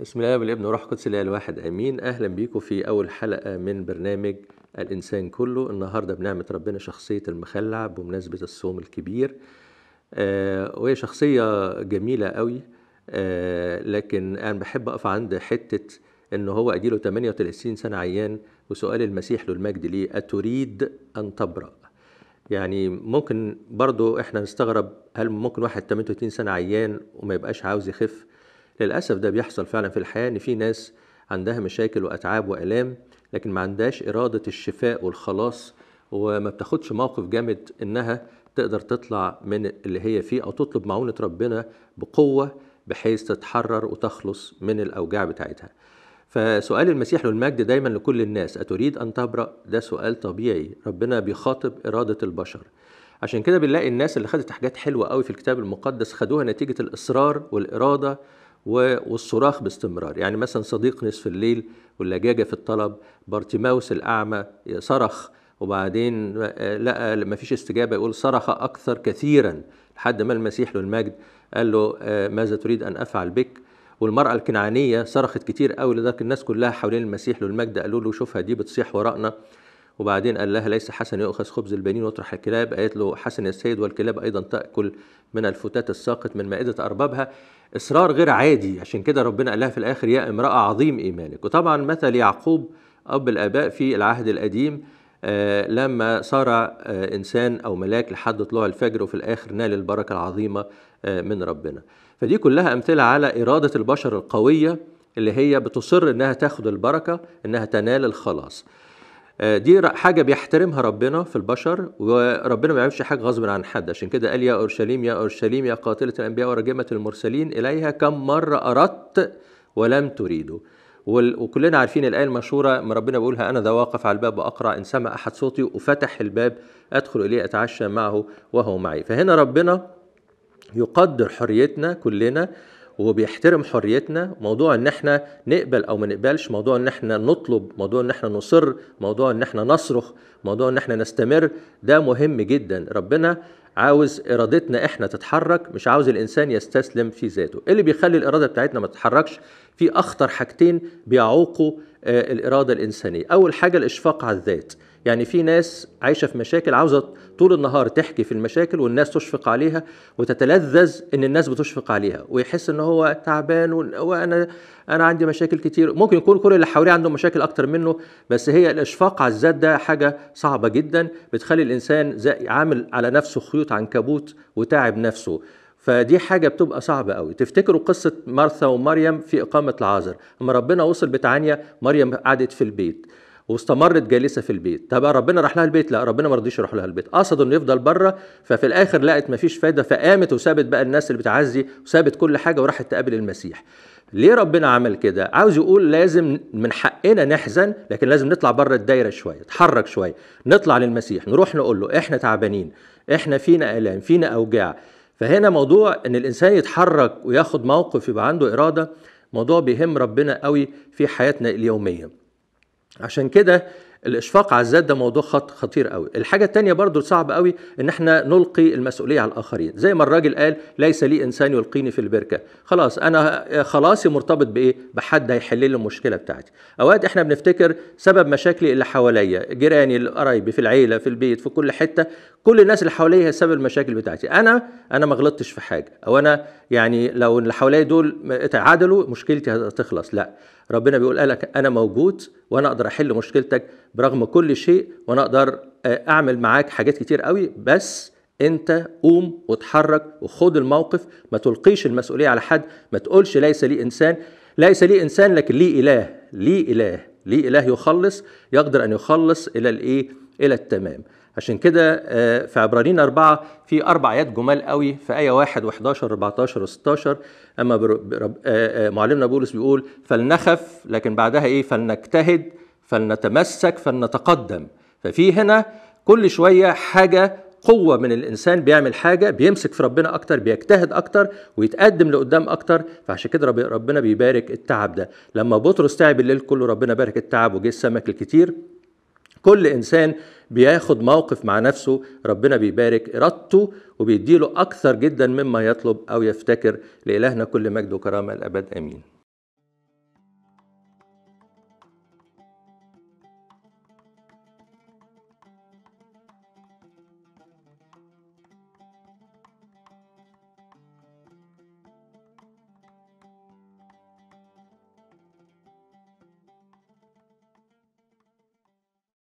بسم الله والابن وروح قدس الله الواحد امين اهلا بيكم في اول حلقه من برنامج الانسان كله النهارده بنعمه ربنا شخصيه المخلع بمناسبه الصوم الكبير آه وهي شخصيه جميله قوي آه لكن انا بحب اقف عند حته ان هو اديله 38 سنه عيان وسؤال المسيح له المجد ليه اتريد ان تبرأ يعني ممكن برضو احنا نستغرب هل ممكن واحد 38 سنه عيان وما يبقاش عاوز يخف للأسف ده بيحصل فعلا في الحياة إن في ناس عندها مشاكل وأتعاب وآلام لكن ما عندهاش إرادة الشفاء والخلاص وما بتاخدش موقف جامد إنها تقدر تطلع من اللي هي فيه أو تطلب معونة ربنا بقوة بحيث تتحرر وتخلص من الأوجاع بتاعتها فسؤال المسيح للمجد دايما لكل الناس أتريد أن تبرأ ده سؤال طبيعي ربنا بيخاطب إرادة البشر عشان كده بنلاقي الناس اللي خدت حاجات حلوة قوي في الكتاب المقدس خدوها نتيجة الإصرار والإرادة والصراخ باستمرار يعني مثلا صديق نصف الليل واللجاجة في الطلب بارتيماوس الأعمى صرخ وبعدين لقى ما فيش استجابة يقول صرخ أكثر كثيرا لحد ما المسيح له المجد قال له آه، ماذا تريد أن أفعل بك والمرأة الكنعانية صرخت كتير قوي لدرجة الناس كلها حوالين المسيح له المجد قالوا له شوفها دي بتصيح وراءنا وبعدين قال لها ليس حسن يؤخذ خبز البنين ويطرح الكلاب قالت له حسن يا السيد والكلاب أيضا تأكل من الفتات الساقط من مائدة أربابها إصرار غير عادي عشان كده ربنا قال لها في الآخر يا امرأة عظيم إيمانك وطبعا مثل يعقوب أب الآباء في العهد القديم آه لما صار آه إنسان أو ملاك لحد طلوع الفجر وفي الآخر نال البركة العظيمة آه من ربنا فدي كلها أمثلة على إرادة البشر القوية اللي هي بتصر إنها تاخد البركة إنها تنال الخلاص آه، دي حاجه بيحترمها ربنا في البشر وربنا ما يعملش حاجه غصب عن حد عشان كده قال يا اورشليم يا اورشليم يا قاتله الانبياء ورجمه المرسلين اليها كم مره اردت ولم تريدوا وكلنا عارفين الآية المشهورة ما ربنا بيقولها أنا ذا واقف على الباب وأقرأ إن سمع أحد صوتي وفتح الباب أدخل إليه أتعشى معه وهو معي فهنا ربنا يقدر حريتنا كلنا وبيحترم حريتنا موضوع ان احنا نقبل او ما نقبلش موضوع ان احنا نطلب موضوع ان احنا نصر موضوع ان احنا نصرخ موضوع ان احنا نستمر ده مهم جدا ربنا عاوز ارادتنا احنا تتحرك مش عاوز الانسان يستسلم في ذاته إيه اللي بيخلي الاراده بتاعتنا ما تتحركش في اخطر حاجتين بيعوقوا آه، الاراده الانسانيه اول حاجه الاشفاق على الذات يعني في ناس عايشه في مشاكل عاوزه طول النهار تحكي في المشاكل والناس تشفق عليها وتتلذذ ان الناس بتشفق عليها ويحس ان هو تعبان وانا انا عندي مشاكل كتير ممكن يكون كل اللي حواليه عندهم مشاكل اكتر منه بس هي الاشفاق على الذات ده حاجه صعبه جدا بتخلي الانسان زي عامل على نفسه خيوط عنكبوت وتعب نفسه فدي حاجة بتبقى صعبة قوي تفتكروا قصة مرثا ومريم في إقامة العازر أما ربنا وصل بتعانية مريم قعدت في البيت واستمرت جالسه في البيت طب ربنا راح لها البيت لا ربنا ما رضيش يروح لها البيت قصد انه يفضل بره ففي الاخر لقت مفيش فايده فقامت وسابت بقى الناس اللي بتعزي وسابت كل حاجه وراحت تقابل المسيح ليه ربنا عمل كده عاوز يقول لازم من حقنا نحزن لكن لازم نطلع بره الدايره شويه نتحرك شويه نطلع للمسيح نروح نقول له احنا تعبانين احنا فينا الام فينا اوجاع فهنا موضوع ان الانسان يتحرك وياخد موقف يبقى عنده اراده موضوع بيهم ربنا قوي في حياتنا اليوميه عشان كده الاشفاق على الذات ده موضوع خط خطير قوي الحاجه الثانيه برضو صعب قوي ان احنا نلقي المسؤوليه على الاخرين زي ما الراجل قال ليس لي انسان يلقيني في البركه خلاص انا خلاصي مرتبط بايه بحد هيحل لي المشكله بتاعتي اوقات احنا بنفتكر سبب مشاكلي اللي حواليا جيراني قرايبي في العيله في البيت في كل حته كل الناس اللي حواليا هي سبب المشاكل بتاعتي انا انا ما غلطتش في حاجه او انا يعني لو اللي حواليا دول اتعادلوا مشكلتي هتخلص لا ربنا بيقول لك انا موجود وانا اقدر احل مشكلتك برغم كل شيء وانا اقدر آه، اعمل معاك حاجات كتير قوي بس انت قوم واتحرك وخد الموقف ما تلقيش المسؤوليه على حد ما تقولش ليس لي انسان ليس لي انسان لكن لي اله لي اله لي اله يخلص يقدر ان يخلص الى الايه الى التمام عشان كده آه، في عبرانين أربعة في أربع آيات جمال قوي في آية 1 و11 و 14 و16 أما آه، آه، معلمنا بولس بيقول فلنخف لكن بعدها إيه فلنجتهد فلنتمسك فلنتقدم ففي هنا كل شوية حاجة قوة من الإنسان بيعمل حاجة بيمسك في ربنا أكتر بيجتهد أكتر ويتقدم لقدام أكتر فعشان كده ربنا بيبارك التعب ده لما بطرس تعب الليل كله ربنا بارك التعب وجه السمك الكتير كل إنسان بياخد موقف مع نفسه ربنا بيبارك إرادته وبيديله أكثر جدا مما يطلب أو يفتكر لإلهنا كل مجد وكرامة الأبد آمين